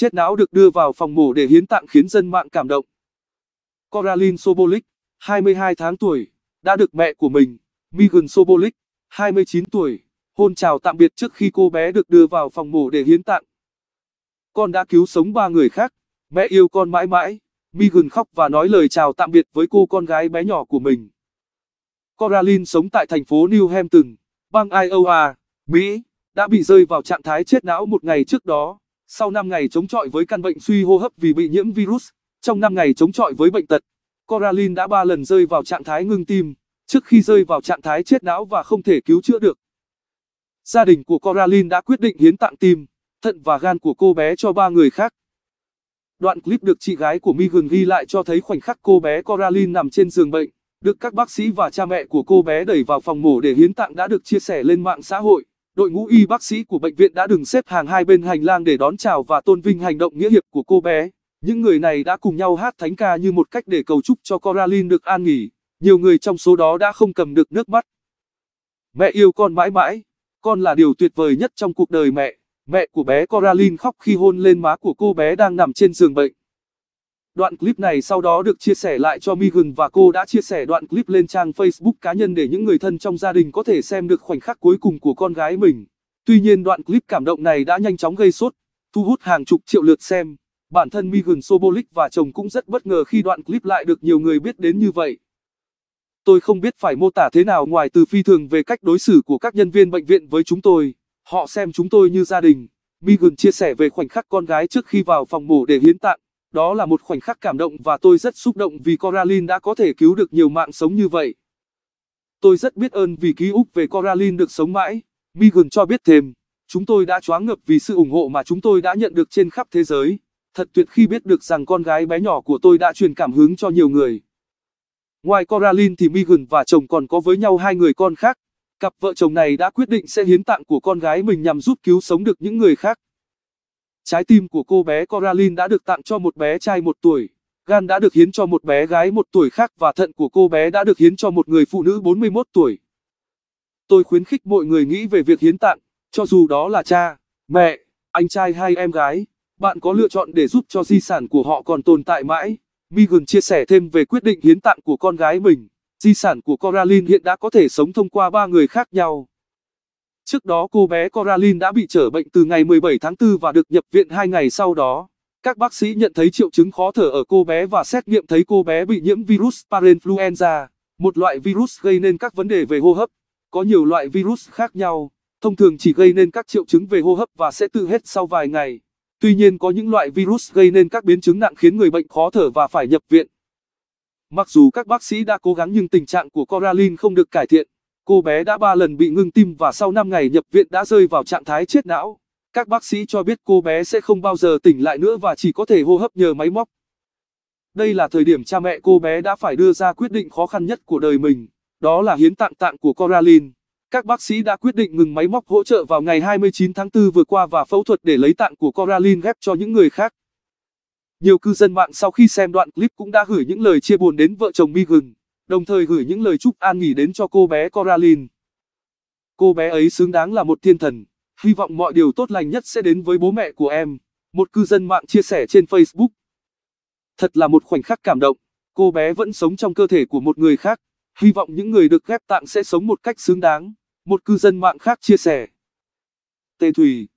chết não được đưa vào phòng mổ để hiến tạng khiến dân mạng cảm động. Coraline Sobolik, 22 tháng tuổi, đã được mẹ của mình, Megan Sobolik, 29 tuổi, hôn chào tạm biệt trước khi cô bé được đưa vào phòng mổ để hiến tặng. Con đã cứu sống ba người khác, mẹ yêu con mãi mãi, Megan khóc và nói lời chào tạm biệt với cô con gái bé nhỏ của mình. Coraline sống tại thành phố New Hampton, bang Iowa, Mỹ, đã bị rơi vào trạng thái chết não một ngày trước đó. Sau 5 ngày chống chọi với căn bệnh suy hô hấp vì bị nhiễm virus, trong 5 ngày chống chọi với bệnh tật, Coraline đã 3 lần rơi vào trạng thái ngưng tim, trước khi rơi vào trạng thái chết não và không thể cứu chữa được. Gia đình của Coraline đã quyết định hiến tặng tim, thận và gan của cô bé cho ba người khác. Đoạn clip được chị gái của Megan ghi lại cho thấy khoảnh khắc cô bé Coraline nằm trên giường bệnh, được các bác sĩ và cha mẹ của cô bé đẩy vào phòng mổ để hiến tặng đã được chia sẻ lên mạng xã hội đội ngũ y bác sĩ của bệnh viện đã đứng xếp hàng hai bên hành lang để đón chào và tôn vinh hành động nghĩa hiệp của cô bé. Những người này đã cùng nhau hát thánh ca như một cách để cầu chúc cho Coraline được an nghỉ. Nhiều người trong số đó đã không cầm được nước mắt. Mẹ yêu con mãi mãi, con là điều tuyệt vời nhất trong cuộc đời mẹ. Mẹ của bé Coraline khóc khi hôn lên má của cô bé đang nằm trên giường bệnh. Đoạn clip này sau đó được chia sẻ lại cho Megan và cô đã chia sẻ đoạn clip lên trang Facebook cá nhân để những người thân trong gia đình có thể xem được khoảnh khắc cuối cùng của con gái mình. Tuy nhiên đoạn clip cảm động này đã nhanh chóng gây sốt, thu hút hàng chục triệu lượt xem. Bản thân Megan Sobolik và chồng cũng rất bất ngờ khi đoạn clip lại được nhiều người biết đến như vậy. Tôi không biết phải mô tả thế nào ngoài từ phi thường về cách đối xử của các nhân viên bệnh viện với chúng tôi. Họ xem chúng tôi như gia đình. Megan chia sẻ về khoảnh khắc con gái trước khi vào phòng mổ để hiến tạng. Đó là một khoảnh khắc cảm động và tôi rất xúc động vì Coraline đã có thể cứu được nhiều mạng sống như vậy. Tôi rất biết ơn vì ký ức về Coraline được sống mãi, Megan cho biết thêm. Chúng tôi đã choáng ngập vì sự ủng hộ mà chúng tôi đã nhận được trên khắp thế giới. Thật tuyệt khi biết được rằng con gái bé nhỏ của tôi đã truyền cảm hứng cho nhiều người. Ngoài Coraline thì Megan và chồng còn có với nhau hai người con khác. Cặp vợ chồng này đã quyết định sẽ hiến tặng của con gái mình nhằm giúp cứu sống được những người khác. Trái tim của cô bé Coraline đã được tặng cho một bé trai một tuổi, gan đã được hiến cho một bé gái một tuổi khác và thận của cô bé đã được hiến cho một người phụ nữ 41 tuổi. Tôi khuyến khích mọi người nghĩ về việc hiến tặng, cho dù đó là cha, mẹ, anh trai hay em gái, bạn có lựa chọn để giúp cho di sản của họ còn tồn tại mãi. Megan chia sẻ thêm về quyết định hiến tặng của con gái mình. Di sản của Coraline hiện đã có thể sống thông qua ba người khác nhau. Trước đó cô bé Coraline đã bị trở bệnh từ ngày 17 tháng 4 và được nhập viện 2 ngày sau đó. Các bác sĩ nhận thấy triệu chứng khó thở ở cô bé và xét nghiệm thấy cô bé bị nhiễm virus parainfluenza, một loại virus gây nên các vấn đề về hô hấp. Có nhiều loại virus khác nhau, thông thường chỉ gây nên các triệu chứng về hô hấp và sẽ tự hết sau vài ngày. Tuy nhiên có những loại virus gây nên các biến chứng nặng khiến người bệnh khó thở và phải nhập viện. Mặc dù các bác sĩ đã cố gắng nhưng tình trạng của Coraline không được cải thiện. Cô bé đã 3 lần bị ngưng tim và sau 5 ngày nhập viện đã rơi vào trạng thái chết não. Các bác sĩ cho biết cô bé sẽ không bao giờ tỉnh lại nữa và chỉ có thể hô hấp nhờ máy móc. Đây là thời điểm cha mẹ cô bé đã phải đưa ra quyết định khó khăn nhất của đời mình, đó là hiến tạng tạng của Coraline. Các bác sĩ đã quyết định ngừng máy móc hỗ trợ vào ngày 29 tháng 4 vừa qua và phẫu thuật để lấy tạng của Coraline ghép cho những người khác. Nhiều cư dân mạng sau khi xem đoạn clip cũng đã gửi những lời chia buồn đến vợ chồng Mi Gừng đồng thời gửi những lời chúc an nghỉ đến cho cô bé Coraline. Cô bé ấy xứng đáng là một thiên thần, hy vọng mọi điều tốt lành nhất sẽ đến với bố mẹ của em, một cư dân mạng chia sẻ trên Facebook. Thật là một khoảnh khắc cảm động, cô bé vẫn sống trong cơ thể của một người khác, hy vọng những người được ghép tạng sẽ sống một cách xứng đáng, một cư dân mạng khác chia sẻ. Tê Thủy.